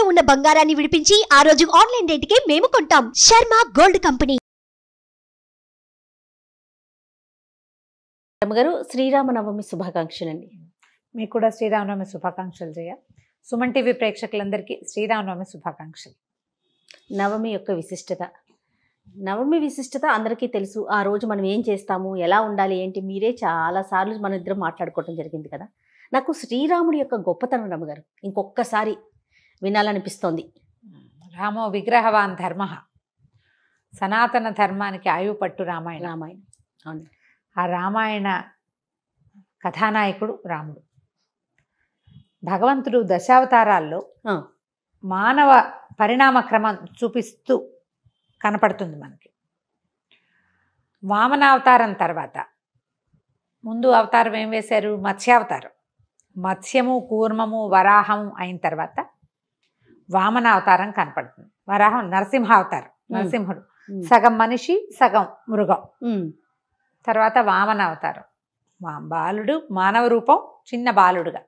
తాకట్టులో ఉన్న బంగారాన్ని విడిపించి ఆ రోజు ఆన్లైన్ రేటుకే మేము కొంటాం శర్మ గోల్డ్ కంపెనీ గారు శ్రీరామనవమి శుభాకాంక్షలండి మీకు కూడా శ్రీరామనవమి శుభాకాంక్షలు జయ సుమన్ టీవీ ప్రేక్షకులందరికీ శ్రీరామనవమి శుభాకాంక్షలు నవమి యొక్క విశిష్టత నవమి విశిష్టత అందరికీ తెలుసు ఆ రోజు మనం ఏం చేస్తాము ఎలా ఉండాలి ఏంటి మీరే చాలాసార్లు మన ఇద్దరం మాట్లాడుకోవడం జరిగింది కదా నాకు శ్రీరాముడి యొక్క గొప్పతనం నమ్మగారు ఇంకొక్కసారి వినాలనిపిస్తోంది రామో విగ్రహవాన్ ధర్మ సనాతన ధర్మానికి ఆయువు పట్టు రామాయణ రామాయణ అవును ఆ రామాయణ కథానాయకుడు రాముడు భగవంతుడు దశావతారాల్లో మానవ పరిణామ క్రమం చూపిస్తూ కనపడుతుంది మనకి వామనావతారం తర్వాత ముందు అవతారం ఏం వేశారు మత్స్యావతారం మత్స్యము కూర్మము వరాహము అయిన తర్వాత వామన అవతారం కనపడుతుంది వరాహం అవతారం నరసింహుడు సగం మనిషి సగం మృగం తర్వాత వామన అవతారం మా బాలుడు మానవ రూపం చిన్న బాలుడుగా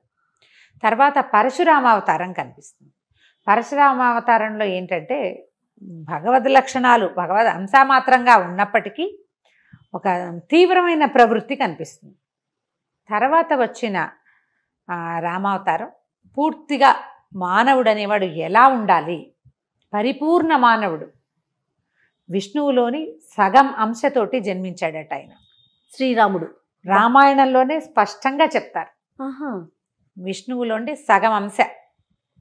తర్వాత పరశురామ అవతారం కనిపిస్తుంది పరశురామ అవతారంలో ఏంటంటే భగవద్ లక్షణాలు భగవద్ అంశామాత్రంగా ఉన్నప్పటికీ ఒక తీవ్రమైన ప్రవృత్తి కనిపిస్తుంది తర్వాత వచ్చిన రామావతారం పూర్తిగా మానవుడు అనేవాడు ఎలా ఉండాలి పరిపూర్ణ మానవుడు విష్ణువులోని సగం అంశతోటి జన్మించాడట ఆయన శ్రీరాముడు రామాయణంలోనే స్పష్టంగా చెప్తారు విష్ణువులోని సగం అంశ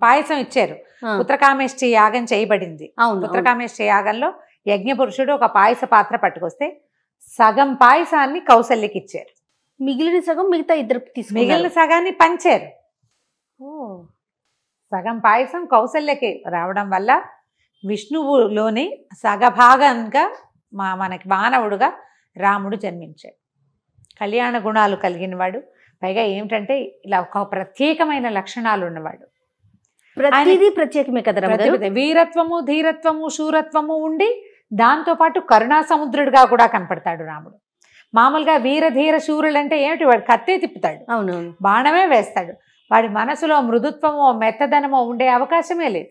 పాయసం ఇచ్చారు పుత్రకామేష్టి యాగం చేయబడింది పుత్రకామేష్టి యాగంలో యజ్ఞపురుషుడు ఒక పాయస పాత్ర పట్టుకొస్తే సగం పాయసాన్ని కౌశల్యకి ఇచ్చారు మిగిలిన సగం మిగతా ఇద్దరు మిగిలిన సగాన్ని పంచారు సగం పాయసం కౌశల్యకి రావడం వల్ల విష్ణువులోని సగభాగంగా మా మనకి మానవుడుగా రాముడు జన్మించాడు కళ్యాణ గుణాలు కలిగినవాడు పైగా ఏమిటంటే ఇలా ఒక ప్రత్యేకమైన లక్షణాలు ఉన్నవాడు ప్రత్యేకమే కదా వీరత్వము ధీరత్వము శూరత్వము ఉండి దాంతోపాటు కరుణా సముద్రుడిగా కూడా కనపడతాడు రాముడు మామూలుగా వీర ధీర శూరులు అంటే ఏమిటి వాడు కత్తే తిప్పుతాడు అవును బాణమే వేస్తాడు వాడి మనసులో మృదుత్వమో మెత్తదనమో ఉండే అవకాశమే లేదు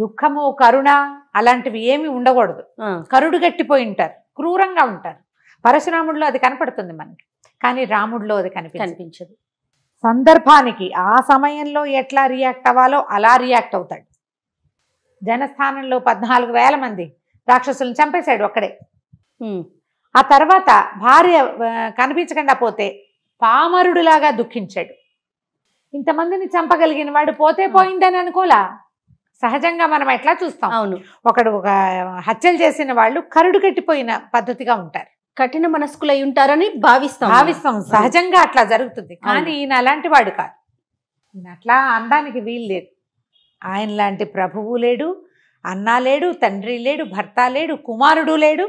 దుఃఖము కరుణ అలాంటివి ఏమి ఉండకూడదు కరుడు గట్టిపోయి ఉంటారు క్రూరంగా ఉంటారు పరశురాముడిలో అది కనపడుతుంది మనకి కానీ రాముడిలో అది కనిపించదు సందర్భానికి ఆ సమయంలో ఎట్లా రియాక్ట్ అవ్వాలో అలా రియాక్ట్ అవుతాడు జనస్థానంలో పద్నాలుగు వేల మంది రాక్షసులను చంపేశాడు ఒక్కడే ఆ తర్వాత భార్య కనిపించకుండా పోతే పామరుడిలాగా దుఃఖించాడు ఇంతమందిని చంపగలిగిన వాడు పోతే పోయిందని అనుకోలా సహజంగా మనం ఎట్లా చూస్తాం అవును ఒకడు ఒక హత్యలు చేసిన వాళ్ళు కరుడు కట్టిపోయిన పద్ధతిగా ఉంటారు కఠిన మనస్కులై ఉంటారని భావిస్తాం భావిస్తాం సహజంగా అట్లా జరుగుతుంది కానీ ఈయన అలాంటి వాడు కాదు ఈయన అట్లా అందానికి వీలు లేదు ఆయన లాంటి ప్రభువు లేడు అన్న లేడు తండ్రి లేడు భర్త లేడు కుమారుడు లేడు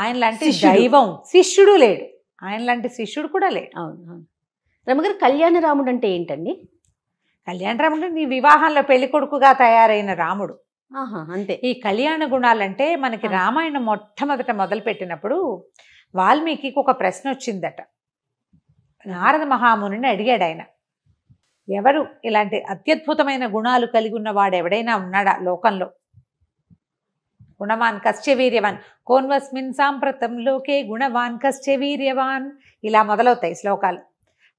ఆయన లాంటి దైవం శిష్యుడు లేడు ఆయన లాంటి శిష్యుడు కూడా లేడు అవును రమగారు కళ్యాణ రాముడు అంటే ఏంటండి కళ్యాణ రాముడు నీ వివాహంలో పెళ్లి కొడుకుగా తయారైన రాముడు అంతే ఈ కళ్యాణ గుణాలంటే మనకి రామాయణం మొట్టమొదట మొదలు పెట్టినప్పుడు వాల్మీకి ఒక ప్రశ్న వచ్చిందట నారద మహాముని అడిగాడు ఆయన ఎవరు ఇలాంటి అత్యద్భుతమైన గుణాలు కలిగి ఉన్నవాడు ఎవడైనా ఉన్నాడా లోకంలో గుణవాన్ కశ్చవీర్యవాన్ కోన్వస్మిన్ సాంప్రతం లోకే గుణవాన్ కశ్చవీర్యవాన్ ఇలా మొదలవుతాయి శ్లోకాలు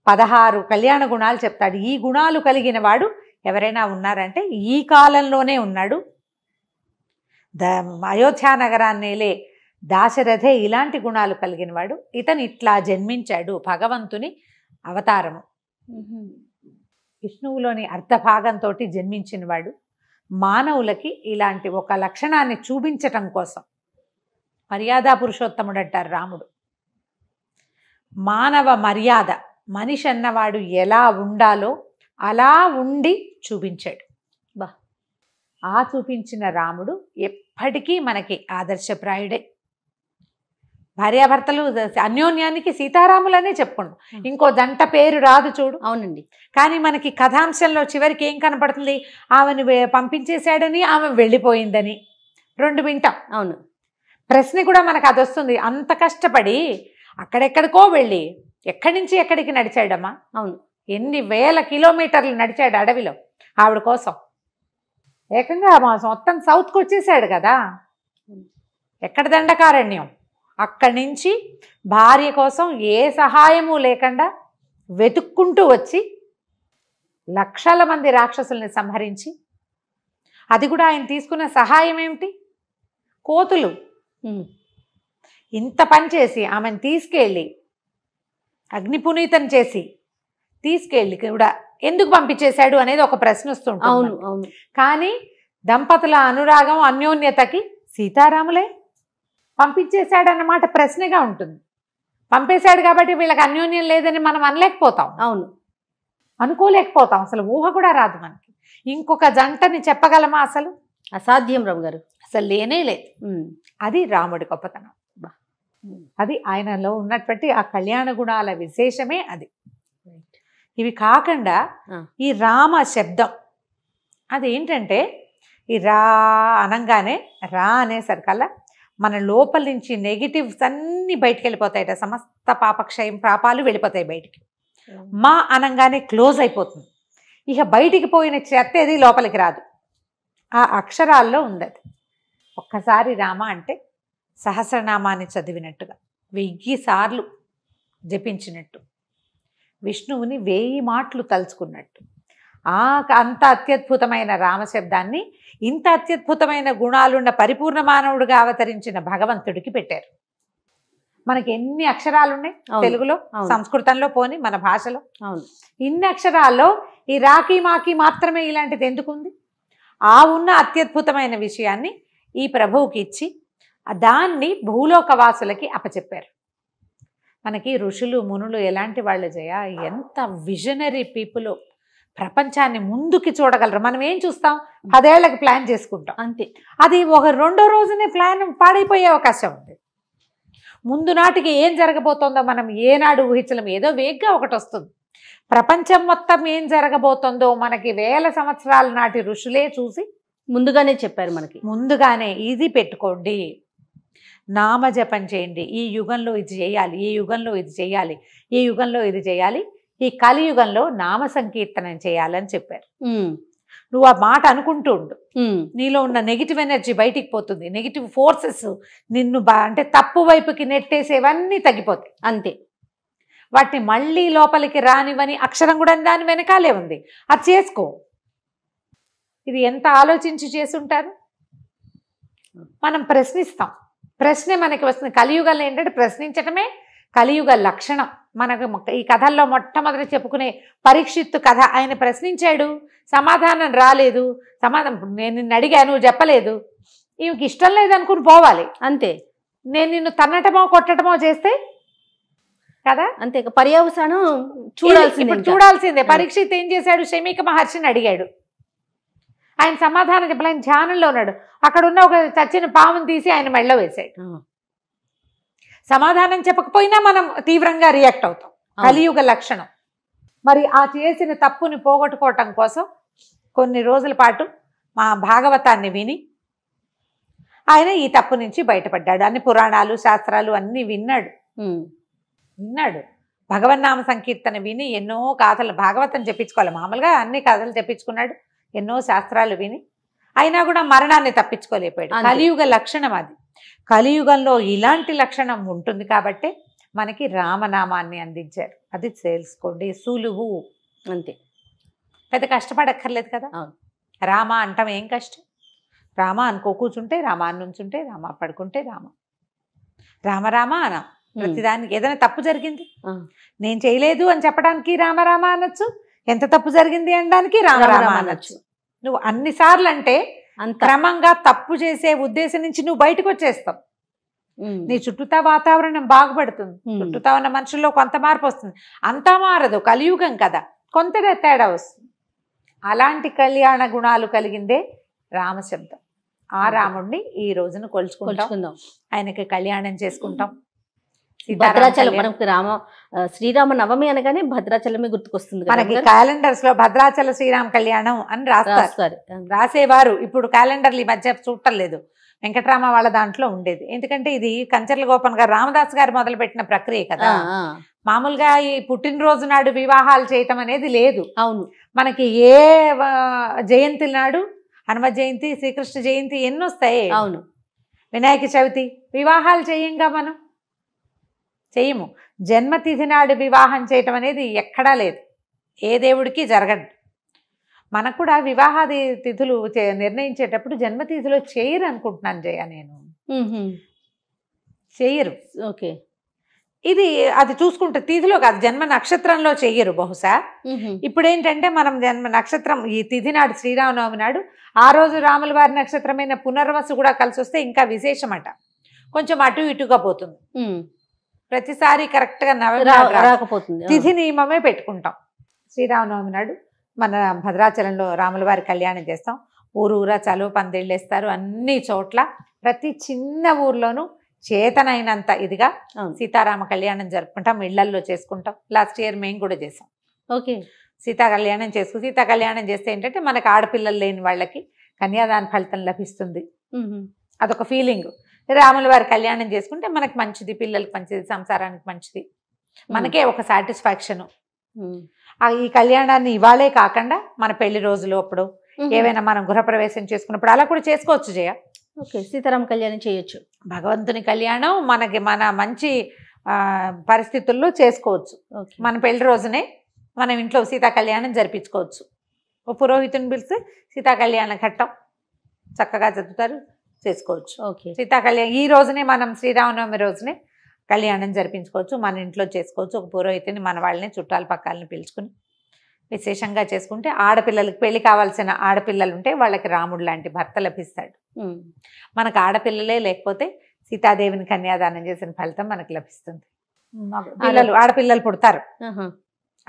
పదహారు కళ్యాణ గుణాలు చెప్తాడు ఈ గుణాలు కలిగిన వాడు ఎవరైనా ఉన్నారంటే ఈ కాలంలోనే ఉన్నాడు ద అయోధ్యా నగరాన్నేలే దాశరథే ఇలాంటి గుణాలు కలిగిన వాడు ఇతను ఇట్లా జన్మించాడు భగవంతుని అవతారము విష్ణువులోని జన్మించిన జన్మించినవాడు మానవులకి ఇలాంటి ఒక లక్షణాన్ని చూపించటం కోసం మర్యాద పురుషోత్తముడు అంటారు రాముడు మానవ మర్యాద మనిషి అన్నవాడు ఎలా ఉండాలో అలా ఉండి చూపించాడు బా ఆ చూపించిన రాముడు ఎప్పటికీ మనకి ఆదర్శప్రాయుడే భార్యాభర్తలు అన్యోన్యానికి సీతారాములనే చెప్పుకుంటాం ఇంకో దంట పేరు రాదు చూడు అవునండి కానీ మనకి కథాంశంలో చివరికి ఏం కనపడుతుంది ఆమెను పంపించేశాడని ఆమె వెళ్ళిపోయిందని రెండు వింటాం అవును ప్రశ్న కూడా మనకు అది వస్తుంది అంత కష్టపడి అక్కడెక్కడికో వెళ్ళి ఎక్కడి నుంచి ఎక్కడికి నడిచాడమ్మా అవును ఎన్ని వేల కిలోమీటర్లు నడిచాడు అడవిలో ఆవిడ కోసం ఏకంగా మా మొత్తం సౌత్కి వచ్చేసాడు కదా ఎక్కడ దండకారణ్యం అక్కడి నుంచి భార్య కోసం ఏ సహాయము లేకుండా వెతుక్కుంటూ వచ్చి లక్షల మంది రాక్షసుల్ని సంహరించి అది కూడా ఆయన తీసుకున్న సహాయం ఏమిటి కోతులు ఇంత పని చేసి ఆమెను తీసుకెళ్ళి అగ్నిపునీతం చేసి తీసుకెళ్ళి కూడా ఎందుకు పంపించేశాడు అనేది ఒక ప్రశ్న వస్తుంది అవును అవును కానీ దంపతుల అనురాగం అన్యోన్యతకి సీతారాములే పంపించేశాడన్నమాట ప్రశ్నగా ఉంటుంది పంపేశాడు కాబట్టి వీళ్ళకి అన్యోన్యం లేదని మనం అనలేకపోతాం అవును అనుకోలేకపోతాం అసలు ఊహ కూడా రాదు మనకి ఇంకొక జంటని చెప్పగలమా అసలు అసాధ్యం రావు గారు అసలు లేనే లేదు అది రాముడి గొప్పతనం అది ఆయనలో ఉన్నటువంటి ఆ కళ్యాణ గుణాల విశేషమే అది ఇవి కాకుండా ఈ రామ శబ్దం అది ఏంటంటే ఈ రా అనంగానే రా అనేసరికల్లా మన లోపల నుంచి నెగిటివ్స్ అన్నీ బయటికి వెళ్ళిపోతాయట సమస్త పాపక్షయం పాపాలు వెళ్ళిపోతాయి బయటికి hmm. మా అనంగానే క్లోజ్ అయిపోతుంది ఇక బయటికి పోయిన చెత్త ఏది లోపలికి రాదు ఆ అక్షరాల్లో ఉంది అది ఒక్కసారి రామ అంటే సహస్రనామాన్ని చదివినట్టుగా వెయ్యి సార్లు జపించినట్టు విష్ణువుని వేయి మాటలు తలుచుకున్నట్టు ఆ అంత అత్యద్భుతమైన రామశబ్దాన్ని ఇంత అత్యద్భుతమైన గుణాలున్న పరిపూర్ణ మానవుడిగా అవతరించిన భగవంతుడికి పెట్టారు మనకి ఎన్ని అక్షరాలు ఉన్నాయి తెలుగులో సంస్కృతంలో పోని మన భాషలో ఇన్ని అక్షరాల్లో ఈ రాఖీ మాకి మాత్రమే ఇలాంటిది ఎందుకుంది ఆ ఉన్న అత్యద్భుతమైన విషయాన్ని ఈ ప్రభువుకి ఇచ్చి దాన్ని భూలోకవాసులకి అప్పచెప్పారు మనకి ఋషులు మునులు ఎలాంటి వాళ్ళు జయ ఎంత విజనరీ పీపుల్ ప్రపంచాన్ని ముందుకి చూడగలరు మనం ఏం చూస్తాం పదేళ్లకు ప్లాన్ చేసుకుంటాం అంతే అది ఒక రెండో రోజునే ప్లాన్ పాడైపోయే అవకాశం ఉంది ముందు నాటికి ఏం జరగబోతోందో మనం ఏనాడు ఊహించలేం ఏదో వేగ్గా ఒకటి వస్తుంది ప్రపంచం మొత్తం ఏం జరగబోతుందో మనకి వేల సంవత్సరాల నాటి ఋషులే చూసి ముందుగానే చెప్పారు మనకి ముందుగానే ఇది పెట్టుకోండి నామజపం చేయండి ఈ యుగంలో ఇది చేయాలి ఈ యుగంలో ఇది చేయాలి ఈ యుగంలో ఇది చేయాలి ఈ కలియుగంలో నామ సంకీర్తనం చేయాలని చెప్పారు నువ్వు ఆ మాట అనుకుంటూ ఉండు నీలో ఉన్న నెగిటివ్ ఎనర్జీ బయటికి పోతుంది నెగిటివ్ ఫోర్సెస్ నిన్ను అంటే తప్పు వైపుకి నెట్టేసేవన్నీ తగ్గిపోతాయి అంతే వాటిని మళ్ళీ లోపలికి రానివని అక్షరం కూడా దాని వెనకాలే ఉంది అది చేసుకో ఇది ఎంత ఆలోచించి చేసుంటారు మనం ప్రశ్నిస్తాం ప్రశ్న మనకి వస్తుంది కలియుగంలో ఏంటంటే ప్రశ్నించటమే కలియుగ లక్షణం మనకు ఈ కథల్లో మొట్టమొదటి చెప్పుకునే పరీక్షిత్తు కథ ఆయన ప్రశ్నించాడు సమాధానం రాలేదు సమాధానం నేను నిన్ను అడిగాను చెప్పలేదు ఈమెకి ఇష్టం లేదనుకుని పోవాలి అంతే నేను నిన్ను తన్నటమో కొట్టడమో చేస్తే కదా అంతే పర్యవసానం చూడాల్సింది చూడాల్సిందే పరీక్షిత్ ఏం చేశాడు షమీక మహర్షిని అడిగాడు ఆయన సమాధానం ఆయన ధ్యానంలో ఉన్నాడు అక్కడ ఉన్న ఒక చచ్చిన పాముని తీసి ఆయన మెళ్ళో వేశాడు సమాధానం చెప్పకపోయినా మనం తీవ్రంగా రియాక్ట్ అవుతాం కలియుగ లక్షణం మరి ఆ చేసిన తప్పుని పోగొట్టుకోవటం కోసం కొన్ని రోజుల పాటు మా భాగవతాన్ని విని ఆయన ఈ తప్పు నుంచి బయటపడ్డాడు అన్ని పురాణాలు శాస్త్రాలు అన్నీ విన్నాడు విన్నాడు భగవన్నామ సంకీర్తన విని ఎన్నో కథలు భాగవతం చెప్పించుకోవాలి మామూలుగా అన్ని కథలు చెప్పించుకున్నాడు ఎన్నో శాస్త్రాలు విని అయినా కూడా మరణాన్ని తప్పించుకోలేకపోయాడు కలియుగ లక్షణం అది కలియుగంలో ఇలాంటి లక్షణం ఉంటుంది కాబట్టి మనకి రామనామాన్ని అందించారు అది తెలుసుకోండి సులువు అంతే పెద్ద కష్టపడక్కర్లేదు కదా రామ అంటాం ఏం కష్టం రామ అనుకో కూర్చుంటే రామ నుంచుంటే రామ పడుకుంటే రామ రామరామ అనా ప్రతిదానికి ఏదైనా తప్పు జరిగింది నేను చేయలేదు అని చెప్పడానికి రామరామ అనొచ్చు ఎంత తప్పు జరిగింది అనడానికి రామరామ అనొచ్చు నువ్వు అన్ని సార్లు అంటే క్రమంగా తప్పు చేసే ఉద్దేశం నుంచి నువ్వు బయటకు వచ్చేస్తావు నీ చుట్టూతా వాతావరణం బాగుపడుతుంది చుట్టూతా ఉన్న మనుషుల్లో కొంత మార్పు వస్తుంది అంతా మారదు కలియుగం కదా కొంత తేడా వస్తుంది అలాంటి కళ్యాణ గుణాలు కలిగిందే రామశబ్దం ఆ రాముడిని ఈ రోజున కొలుచుకుంటాం ఆయనకి కళ్యాణం చేసుకుంటాం భద్రాచలం మనం రామ శ్రీరామ నవమి అనగానే భద్రాచలమే గుర్తుకొస్తుంది మనకి క్యాలెండర్స్ లో భద్రాచల శ్రీరామ కళ్యాణం అని రాస్తారు రాసేవారు ఇప్పుడు క్యాలెండర్లు ఈ మధ్య చూడటం లేదు వెంకటరామ వాళ్ళ దాంట్లో ఉండేది ఎందుకంటే ఇది కంచర్ల గోపన్ గారు రామదాస్ గారు మొదలు పెట్టిన ప్రక్రియ కదా మామూలుగా ఈ పుట్టినరోజు నాడు వివాహాలు చేయటం అనేది లేదు అవును మనకి ఏ జయంతి నాడు హనుమ జయంతి శ్రీకృష్ణ జయంతి ఎన్నోస్తాయి అవును వినాయక చవితి వివాహాలు చేయంగా మనం చేయము జన్మతిథి నాడు వివాహం చేయటం అనేది ఎక్కడా లేదు ఏ దేవుడికి జరగదు మనకు కూడా వివాహాది తిథులు నిర్ణయించేటప్పుడు జన్మతిథిలో చేయరు అనుకుంటున్నాను జయ నేను చేయరు ఓకే ఇది అది చూసుకుంటే తిథిలో కాదు జన్మ నక్షత్రంలో చెయ్యరు బహుశా ఇప్పుడు ఏంటంటే మనం జన్మ నక్షత్రం ఈ తిథి నాడు శ్రీరామనవమి నాడు ఆ రోజు రాముల వారి నక్షత్రమైన పునర్వసు కూడా కలిసి వస్తే ఇంకా విశేషమట కొంచెం అటు ఇటుగా పోతుంది ప్రతిసారి కరెక్ట్ గా నవంబర్ రాకపోతుంది తిథి నియమమే పెట్టుకుంటాం శ్రీరామనవమి నాడు మన భద్రాచలంలో రాముల వారి కళ్యాణం చేస్తాం ఊరు ఊరా చలువ పందిళ్ళేస్తారు అన్ని చోట్ల ప్రతి చిన్న ఊర్లోనూ చేతనైనంత ఇదిగా సీతారామ కళ్యాణం జరుపుకుంటాం ఇళ్లల్లో చేసుకుంటాం లాస్ట్ ఇయర్ మేము కూడా చేసాం ఓకే సీతా కళ్యాణం చేసుకు సీతా కళ్యాణం చేస్తే ఏంటంటే మనకు ఆడపిల్లలు లేని వాళ్ళకి కన్యాదాన ఫలితం లభిస్తుంది అదొక ఫీలింగ్ రాముల వారి కళ్యాణం చేసుకుంటే మనకు మంచిది పిల్లలకి మంచిది సంసారానికి మంచిది మనకే ఒక సాటిస్ఫాక్షను ఈ కళ్యాణాన్ని ఇవాళే కాకుండా మన పెళ్లి రోజులు అప్పుడు ఏవైనా మనం గృహప్రవేశం చేసుకున్నప్పుడు అలా కూడా చేసుకోవచ్చు జయ ఓకే సీతారామ కళ్యాణం చేయొచ్చు భగవంతుని కళ్యాణం మనకి మన మంచి పరిస్థితుల్లో చేసుకోవచ్చు మన పెళ్లి రోజునే మనం ఇంట్లో సీతా కళ్యాణం జరిపించుకోవచ్చు ఓ పురోహితుని పిలిస్తే సీతా కళ్యాణ ఘట్టం చక్కగా చదువుతారు చేసుకోవచ్చు సీతా కళ్యాణ్ ఈ రోజునే మనం శ్రీరామనవమి రోజునే కళ్యాణం జరిపించుకోవచ్చు మన ఇంట్లో చేసుకోవచ్చు ఒక పురోహితుని మన వాళ్ళని చుట్టాల పక్కాలని పిలుచుకుని విశేషంగా చేసుకుంటే ఆడపిల్లలకి పెళ్లి కావాల్సిన ఆడపిల్లలు ఉంటే వాళ్ళకి రాముడు లాంటి భర్త లభిస్తాడు మనకు ఆడపిల్లలే లేకపోతే సీతాదేవిని కన్యాదానం చేసిన ఫలితం మనకు లభిస్తుంది పిల్లలు ఆడపిల్లలు పుడతారు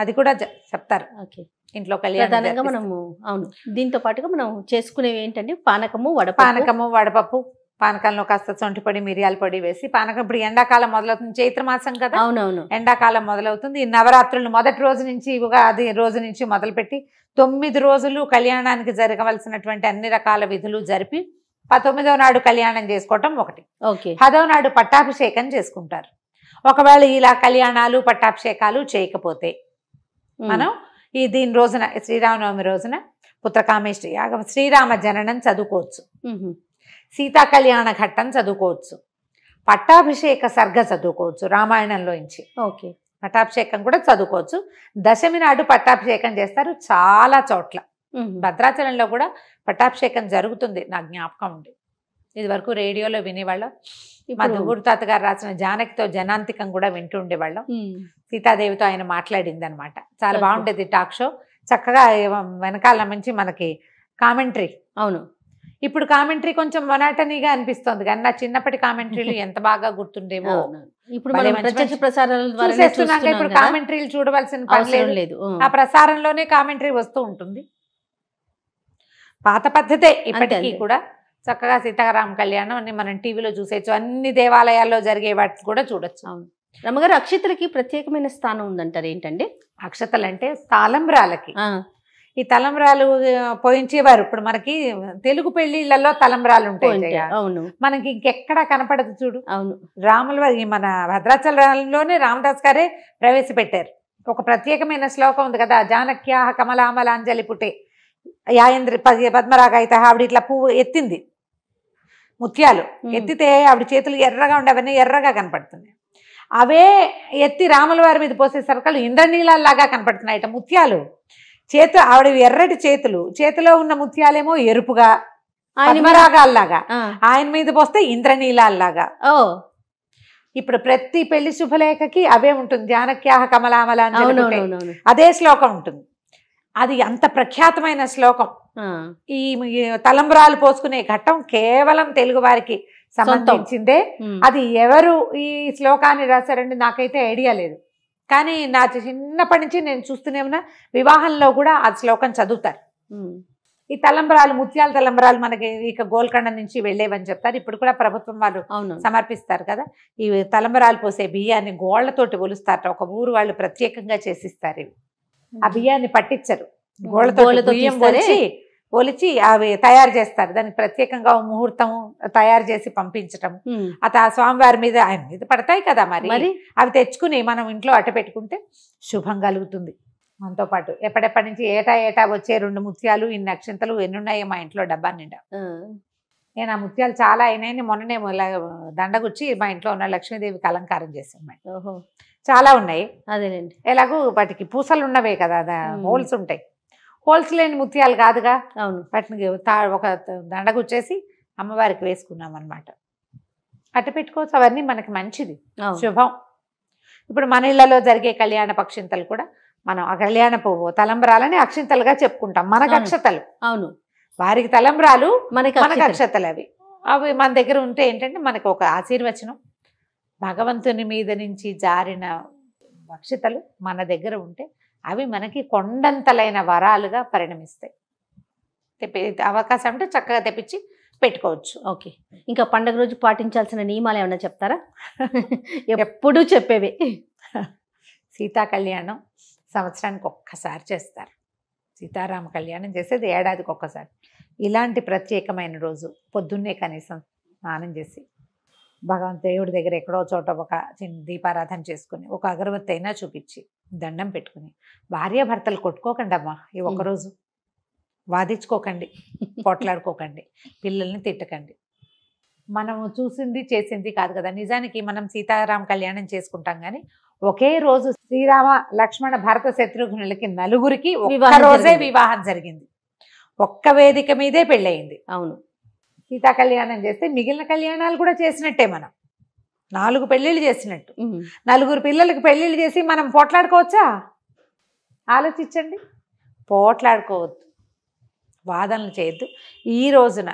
అది కూడా చెప్తారు ఓకే ఇంట్లో కళ్యాణంగా మనము అవును దీంతో పాటుగా మనం చేసుకునేవి ఏంటంటే పానకము వడ పానకము వడపప్పు పానకంలో కాస్త చొంటి పొడి మిరియాల పొడి వేసి పానకం ఇప్పుడు ఎండాకాలం మొదలవుతుంది చైత్రమాసం కదా అవునవును ఎండాకాలం మొదలవుతుంది నవరాత్రులు మొదటి రోజు నుంచి ఉగాది రోజు నుంచి మొదలుపెట్టి తొమ్మిది రోజులు కళ్యాణానికి జరగవలసినటువంటి అన్ని రకాల విధులు జరిపి తొమ్మిదవ నాడు కళ్యాణం చేసుకోవటం ఒకటి ఓకే పదవ నాడు పట్టాభిషేకం చేసుకుంటారు ఒకవేళ ఇలా కళ్యాణాలు పట్టాభిషేకాలు చేయకపోతే మనం ఈ దీని రోజున శ్రీరామనవమి రోజున పుత్రకామేశ్వరి యాగం శ్రీరామ జననం చదువుకోవచ్చు సీతా కళ్యాణ ఘట్టం చదువుకోవచ్చు పట్టాభిషేక సర్గ చదువుకోవచ్చు రామాయణంలోంచి ఓకే పట్టాభిషేకం కూడా చదువుకోవచ్చు దశమి నాడు పట్టాభిషేకం చేస్తారు చాలా చోట్ల భద్రాచలంలో కూడా పట్టాభిషేకం జరుగుతుంది నా జ్ఞాపకం ఉంది ఇది వరకు రేడియోలో వినేవాళ్ళం మా దుగ్గురు తాత గారు రాసిన జానకితో జనాంతికం కూడా వింటూ ఉండేవాళ్ళం సీతాదేవితో ఆయన మాట్లాడింది అనమాట చాలా బాగుండేది టాక్ షో చక్కగా వెనకాల నుంచి మనకి కామెంటరీ అవును ఇప్పుడు కామెంటరీ కొంచెం మొనాటనీగా అనిపిస్తుంది కానీ నా చిన్నప్పటి కామెంటరీలు ఎంత బాగా గుర్తుండేవో ఇప్పుడు ఇప్పుడు కామెంటరీలు చూడవలసిన పని లేదు ఆ ప్రసారంలోనే కామెంటరీ వస్తూ ఉంటుంది పాత పద్ధతే ఇప్పటికీ కూడా చక్కగా సీతారాం కళ్యాణం మనం టీవీలో చూసేయచ్చు అన్ని దేవాలయాల్లో జరిగే వాటిని కూడా చూడొచ్చు రమ్మగారు అక్షతలకి ప్రత్యేకమైన స్థానం ఉందంటారు ఏంటండి అక్షతలు అంటే తలంబ్రాలకి ఈ తలంబ్రాలు పోయించేవారు ఇప్పుడు మనకి తెలుగు పెళ్లిళ్లలో తలంబ్రాలు ఉంటాయి అవును మనకి ఇంకెక్కడా కనపడదు చూడు అవును రాముల మన భద్రాచలంలోనే రామదాస్ గారే ప్రవేశపెట్టారు ఒక ప్రత్యేకమైన శ్లోకం ఉంది కదా జానక్యా కమలామలాంజలి పుటే యాయంద్రి అయితే ఆవిడ ఇట్లా పువ్వు ఎత్తింది ముత్యాలు ఎత్తితే ఆవిడ చేతులు ఎర్రగా ఉండే అవన్నీ ఎర్రగా కనపడుతున్నాయి అవే ఎత్తి రాముల వారి మీద పోసే సరుకలు ఇంద్రనీలాల్లాగా కనపడుతున్నాయట ముత్యాలు చేతు ఆవిడ ఎర్రటి చేతులు చేతిలో ఉన్న ముత్యాలేమో ఎరుపుగా ఆయనరాగాల్లాగా ఆయన మీద పోస్తే ఇంద్రనీలాల్లాగా ఓ ఇప్పుడు ప్రతి పెళ్లి శుభలేఖకి అవే ఉంటుంది జానక్యాహ కమలామల అదే శ్లోకం ఉంటుంది అది అంత ప్రఖ్యాతమైన శ్లోకం ఈ తలంబరాలు పోసుకునే ఘట్టం కేవలం తెలుగు వారికి సంబంధించిందే అది ఎవరు ఈ శ్లోకాన్ని రాశారండి నాకైతే ఐడియా లేదు కానీ నా చిన్నప్పటి నుంచి నేను చూస్తూనే ఉన్నా వివాహంలో కూడా ఆ శ్లోకం చదువుతారు ఈ తలంబరాలు ముత్యాల తలంబరాలు మనకి ఇక గోల్కొండ నుంచి వెళ్ళేవని చెప్తారు ఇప్పుడు కూడా ప్రభుత్వం వాళ్ళు సమర్పిస్తారు కదా ఈ తలంబరాలు పోసే బియ్యాన్ని గోళ్లతోటి ఒలుస్తారు ఒక ఊరు వాళ్ళు ప్రత్యేకంగా చేసిస్తారు ఆ బియ్యాన్ని పట్టించరు గోళ్ళతో ఒలిచి అవి తయారు చేస్తారు దానికి ప్రత్యేకంగా ముహూర్తం తయారు చేసి పంపించటం అత ఆ స్వామివారి మీద ఆయన మీద పడతాయి కదా మరి అవి తెచ్చుకుని మనం ఇంట్లో అట్ట పెట్టుకుంటే శుభం కలుగుతుంది మనతో పాటు ఎప్పటిప్పటి నుంచి ఏటా ఏటా వచ్చే రెండు ముత్యాలు ఇన్ని నక్షంతలు ఎన్ని ఉన్నాయో మా ఇంట్లో డబ్బా నిండా నేను ఆ ముత్యాలు చాలా అయినాయని మొన్ననే దండగుచ్చి మా ఇంట్లో ఉన్న లక్ష్మీదేవికి అలంకారం చేసాం చాలా ఉన్నాయి అదేనండి ఎలాగూ వాటికి పూసలు ఉన్నవే కదా హోల్స్ ఉంటాయి హోల్సేల్ ముత్యాలు కాదుగా అవును వాటిని ఒక దండగుచ్చేసి అమ్మవారికి వేసుకున్నాం అనమాట అట్టు పెట్టుకోవచ్చు అవన్నీ మనకి మంచిది శుభం ఇప్పుడు మన ఇళ్లలో జరిగే కళ్యాణ పక్షింతలు కూడా మనం ఆ కళ్యాణ పువ్వు తలంబరాలని అక్షింతలుగా చెప్పుకుంటాం మన అక్షతలు అవును వారికి తలంబరాలు మనకి మన అక్షతలు అవి అవి మన దగ్గర ఉంటే ఏంటంటే మనకు ఒక ఆశీర్వచనం భగవంతుని మీద నుంచి జారిన అక్షతలు మన దగ్గర ఉంటే అవి మనకి కొండంతలైన వరాలుగా పరిణమిస్తాయి తెప్పి అవకాశం అంటే చక్కగా తెప్పించి పెట్టుకోవచ్చు ఓకే ఇంకా పండుగ రోజు పాటించాల్సిన నియమాలు ఏమైనా చెప్తారా ఎప్పుడూ చెప్పేవి సీతా కళ్యాణం సంవత్సరానికి ఒక్కసారి చేస్తారు సీతారామ కళ్యాణం చేసేది ఏడాదికి ఒక్కసారి ఇలాంటి ప్రత్యేకమైన రోజు పొద్దున్నే కనీసం స్నానం చేసి భగవంతు దేవుడి దగ్గర ఎక్కడో చోట ఒక దీపారాధన చేసుకుని ఒక అగరబత్తి అయినా చూపించి దండం పెట్టుకుని భార్యాభర్తలు కొట్టుకోకండి అమ్మా ఈ ఒక్కరోజు వాదించుకోకండి పోట్లాడుకోకండి పిల్లల్ని తిట్టకండి మనము చూసింది చేసింది కాదు కదా నిజానికి మనం సీతారామ కళ్యాణం చేసుకుంటాం కానీ ఒకే రోజు శ్రీరామ లక్ష్మణ భరత శత్రుఘ్నులకి నలుగురికి రోజే వివాహం జరిగింది ఒక్క వేదిక మీదే పెళ్ళయింది అవును సీతా కళ్యాణం చేస్తే మిగిలిన కళ్యాణాలు కూడా చేసినట్టే మనం నాలుగు పెళ్ళిళ్ళు చేసినట్టు నలుగురు పిల్లలకి పెళ్ళిళ్ళు చేసి మనం పోట్లాడుకోవచ్చా ఆలోచించండి పోట్లాడుకోవద్దు వాదనలు చేయొద్దు ఈ రోజున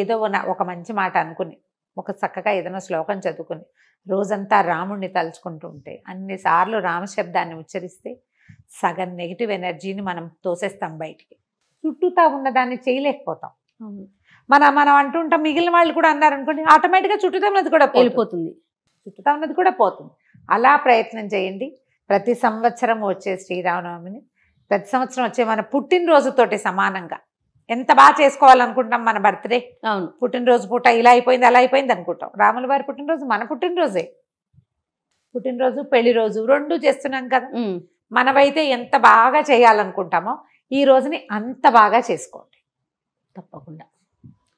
ఏదో ఒక మంచి మాట అనుకుని ఒక చక్కగా ఏదైనా శ్లోకం చదువుకుని రోజంతా రాముణ్ణి తలుచుకుంటూ ఉంటే అన్నిసార్లు రామశబ్దాన్ని ఉచ్చరిస్తే సగం నెగిటివ్ ఎనర్జీని మనం తోసేస్తాం బయటికి చుట్టూతా ఉన్నదాన్ని చేయలేకపోతాం మన మనం అంటుంటాం మిగిలిన వాళ్ళు కూడా అన్నారు అనుకోండి ఆటోమేటిక్గా ఉన్నది కూడా వెళ్ళిపోతుంది ఉన్నది కూడా పోతుంది అలా ప్రయత్నం చేయండి ప్రతి సంవత్సరం వచ్చే శ్రీరామనవమిని ప్రతి సంవత్సరం వచ్చే మన పుట్టినరోజుతోటి సమానంగా ఎంత బాగా చేసుకోవాలనుకుంటాం మన బర్త్డే అవును పుట్టినరోజు పూట ఇలా అయిపోయింది అలా అయిపోయింది అనుకుంటాం రాముల వారి పుట్టినరోజు మన పుట్టినరోజే పుట్టినరోజు పెళ్లి రోజు రెండు చేస్తున్నాం కదా మనమైతే ఎంత బాగా చేయాలనుకుంటామో ఈ రోజుని అంత బాగా చేసుకోండి తప్పకుండా